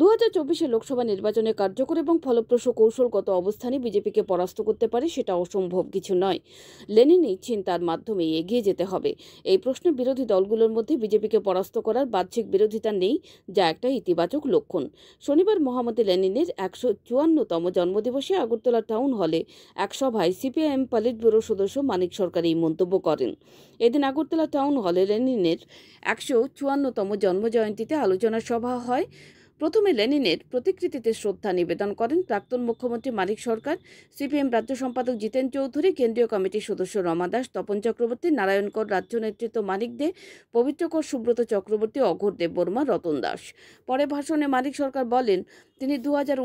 দু হাজার চব্বিশে লোকসভা নির্বাচনে কার্যকর এবং ফলপ্রসূ কৌশলগত অবস্থানে বিজেপিকে পরাস্ত করতে পারে সেটা অসম্ভব কিছু নয় লেনিন ইচ্ছেন তার মাধ্যমে এগিয়ে যেতে হবে এই প্রশ্নে বিরোধী দলগুলোর মধ্যে বিজেপিকে পরাস্ত করার বাহ্যিক বিরোধিতা নেই যা একটা ইতিবাচক লক্ষণ শনিবার মহামতি লেনিনের একশো চুয়ান্নতম জন্মদিবসে আগরতলা টাউন হলে এক সভায় সিপিআইএম পালিট ব্যুরোর সদস্য মানিক সরকার এই মন্তব্য করেন এদিন আগরতলা টাউন হলে লেনিনের একশো চুয়ান্নতম জন্মজয়ন্তীতে আলোচনা সভা হয় প্রথমে লেনিনের প্রতিকৃতিতে শ্রদ্ধা নিবেদন করেন প্রাক্তন মুখ্যমন্ত্রী মানিক সরকার সিপিএম রাজ্য সম্পাদক জিতেন চৌধুরী কেন্দ্রীয় কমিটির সদস্য রমা দাস তপন চক্রবর্তী নারায়ণকর রাজ্য নেতৃত্ব মানিক দে পবিত্র কর সুব্রত চক্রবর্তী অঘর দেব বর্মা রতন দাস পরে ভাষণে মানিক সরকার বলেন তিনি দু হাজার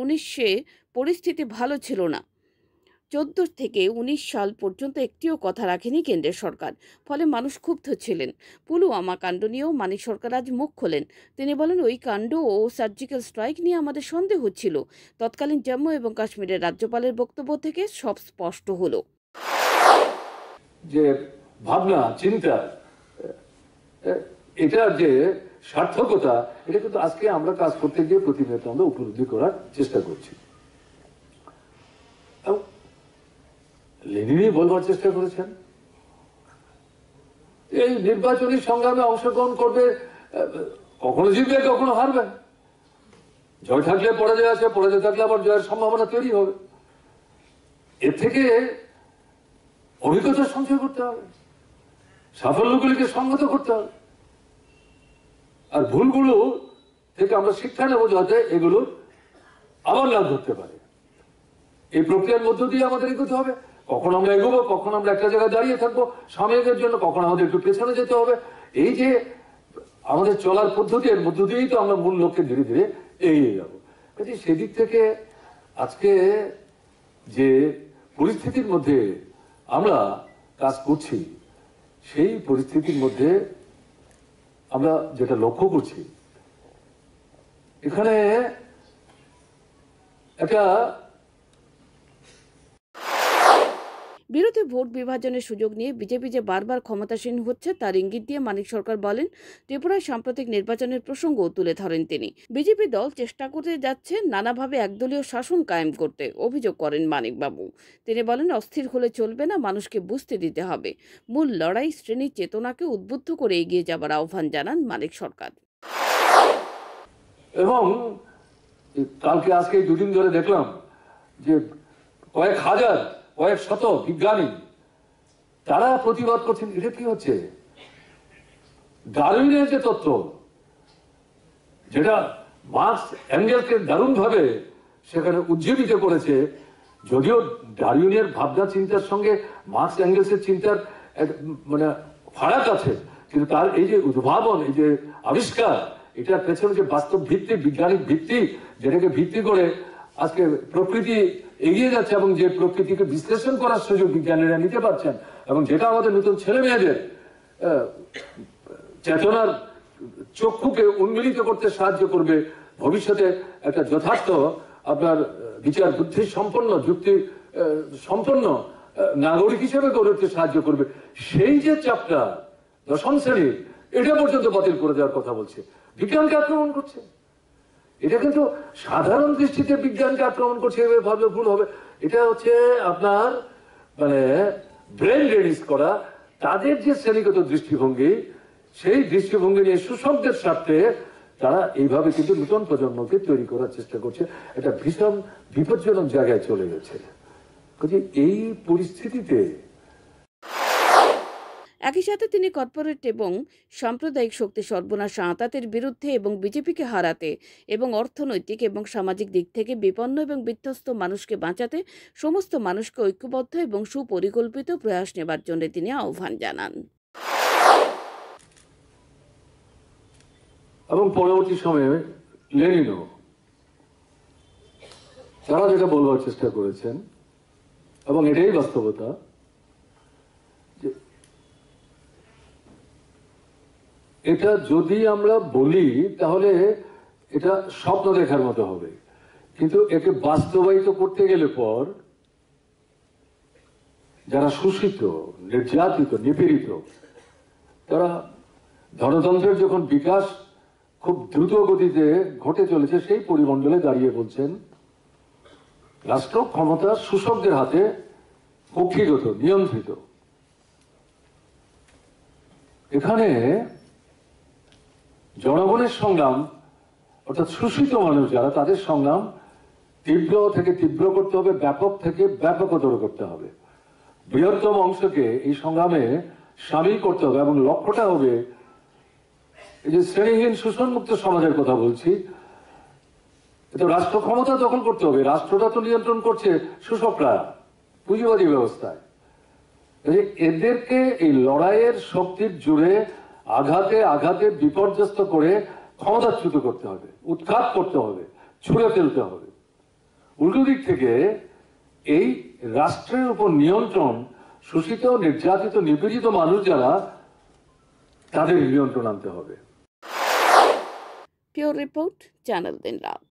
পরিস্থিতি ভালো ছিল না চোদ্দ থেকে ১৯ সাল পর্যন্ত একটিও কথা রাখেনি কেন্দ্রের সরকার ফলে মানুষ ক্ষুব্ধ ছিলেন পুলওয়ামা কাণ্ড নিয়েও মানিক সরকার আজ মুখ খোলেন তিনি বলেন ওই কাণ্ড ও সার্জিক্যাল স্ট্রাইক নিয়ে আমাদের সন্দেহ হচ্ছিল তৎকালীন জম্মু এবং কাশ্মীরের রাজ্যপালের বক্তব্য থেকে সব স্পষ্ট হলো যে ভাবনা চিন্তা এটা যে সার্থকতা এটা কিন্তু আজকে আমরা কাজ করতে গিয়ে প্রতিনিয়ত আমরা উপলব্ধি করার চেষ্টা করছি লেনিনই বলবার চেষ্টা করেছেন এই নির্বাচনী সংগ্রামে অংশগ্রহণ করবে কখনো জিতবে কখনো হারবে জয় থাকলে পরাজয় আছে পরাজয় থাকলে আবার জয়ের সম্ভাবনা তৈরি হবে এর থেকে অভিজ্ঞতা সঞ্চয় করতে হবে সাফল্যগুলিকে সংগত করতে হবে আর ভুলগুলো থেকে আমরা শিক্ষা নেব যাতে এগুলো আবার লাভ করতে পারে এই প্রক্রিয়ার মধ্য দিয়ে আমাদের এগোতে হবে কখন আমরা এগোবো কখন আমরা একটা জায়গায় দাঁড়িয়ে থাকবো সাময়িকের জন্য কখন আমাদের একটু পেছনে যেতে হবে এই যে আমাদের চলার পদ্ধতি এর মধ্য দিয়েই তো আমরা মূল লক্ষ্যে ধীরে ধীরে এগিয়ে যাবো কাজে সেদিক থেকে আজকে যে পরিস্থিতির মধ্যে আমরা কাজ করছি সেই পরিস্থিতির মধ্যে আমরা যেটা লক্ষ্য করছি এখানে একটা বিরোধী ভোট বিভাজনের সুযোগ নিয়ে বিজেপি যে বারবার ক্ষমতাসীন হচ্ছে তার ইঙ্গিত দিয়ে মানিক সরকার বলেন ত্রিপুরায় সাম্প্রতিক নির্বাচনের প্রসঙ্গও তুলে ধরেন তিনি বিজেপি দল চেষ্টা করতে যাচ্ছে নানাভাবে একদলীয় শাসন কায়েম করতে অভিযোগ করেন মানিকবাবু তিনি বলেন অস্থির হলে চলবে না মানুষকে বুঝতে দিতে হবে মূল লড়াই শ্রেণীর চেতনাকে উদ্বুদ্ধ করে এগিয়ে যাবার আহ্বান জানান মানিক সরকার এবং কালকে আজকে দুদিন ধরে দেখলাম যে কয়েক হাজার কয়েক শত বিজ্ঞানী তারা প্রতিবাদ করছেন এটা কি হচ্ছে ডারুইনের যে তত্ত্ব যেটা মার্কস অ্যাঙ্গেলকে ভাবে সেখানে উজ্জীবিত করেছে যদিও ডারউইনের ভাবনা চিন্তার সঙ্গে মার্কস অ্যাঙ্গেলসের চিন্তার মানে ফারাক আছে কিন্তু তার এই যে উদ্ভাবন এই যে আবিষ্কার এটার পেছনে যে বাস্তব ভিত্তি বিজ্ঞানিক ভিত্তি যেটাকে ভিত্তি করে আজকে প্রকৃতি এগিয়ে যাচ্ছে এবং যে প্রকৃতিকে বিশ্লেষণ করার সুযোগ বিজ্ঞানীরা নিতে পারছেন এবং যেটা আমাদের নতুন ছেলে মেয়েদের চেতনার চক্ষুকে উন্মিলিত করতে সাহায্য করবে ভবিষ্যতে একটা যথার্থ আপনার বিচার বুদ্ধি সম্পন্ন যুক্তি সম্পন্ন নাগরিক হিসেবে গড়ে উঠতে সাহায্য করবে সেই যে চাপটা দশম শ্রেণীর এটা পর্যন্ত বাতিল করে দেওয়ার কথা বলছে বিজ্ঞানকে আক্রমণ করছে এটা কিন্তু সাধারণ দৃষ্টিতে বিজ্ঞানকে আক্রমণ করছে এভাবে ভাবলে ভুল হবে এটা হচ্ছে আপনার মানে ব্রেন রেডিস করা তাদের যে শ্রেণীগত দৃষ্টিভঙ্গি সেই দৃষ্টিভঙ্গি নিয়ে সুশব্দের স্বার্থে তারা এইভাবে কিন্তু নতুন প্রজন্মকে তৈরি করার চেষ্টা করছে এটা ভীষণ বিপজ্জনক জায়গায় চলে গেছে এই পরিস্থিতিতে একই সাথে তিনি কর্পোরেট এবং সাম্প্রদায়িক শক্তি সর্বনাশ আঁতাতের বিরুদ্ধে এবং বিজেপিকে হারাতে এবং অর্থনৈতিক এবং সামাজিক দিক থেকে বিপন্ন এবং বিধ্বস্ত মানুষকে বাঁচাতে সমস্ত মানুষকে ঐক্যবদ্ধ এবং সুপরিকল্পিত প্রয়াস নেবার জন্য তিনি আহ্বান জানান এবং পরবর্তী সময়ে লেনিন তারা যেটা বলবার চেষ্টা করেছেন এবং এটাই বাস্তবতা এটা যদি আমরা বলি তাহলে এটা স্বপ্ন দেখার মতো হবে কিন্তু একে বাস্তবায়িত করতে গেলে পর যারা শোষিত নির্যাতিত নিপীড়িত তারা ধনতন্ত্রের যখন বিকাশ খুব দ্রুত গতিতে ঘটে চলেছে সেই পরিমণ্ডলে দাঁড়িয়ে বলছেন রাষ্ট্র ক্ষমতা শোষকদের হাতে কক্ষিগত নিয়ন্ত্রিত এখানে জনগণের সংগ্রাম অর্থাৎ শোষিত মানুষ যারা তাদের সংগ্রাম তীব্র থেকে তীব্র করতে হবে ব্যাপক থেকে ব্যাপকতর করতে হবে বৃহত্তম অংশকে এই সংগ্রামে সামিল করতে হবে এবং লক্ষ্যটা হবে এই যে শ্রেণীহীন শোষণমুক্ত সমাজের কথা বলছি তো রাষ্ট্র ক্ষমতা দখল করতে হবে রাষ্ট্রটা তো নিয়ন্ত্রণ করছে শোষকরা পুঁজিবাদী ব্যবস্থায় এদেরকে এই লড়াইয়ের শক্তির জুড়ে আঘাতে আঘাতে বিপর্যস্ত করে ক্ষমতাচ্যুত করতে হবে উৎখাত করতে হবে ছুঁড়ে ফেলতে হবে উল্টো দিক থেকে এই রাষ্ট্রের উপর নিয়ন্ত্রণ শোষিত নির্যাতিত নিপীড়িত মানুষ যারা তাদের নিয়ন্ত্রণ আনতে হবে রিপোর্ট চ্যানেল দিন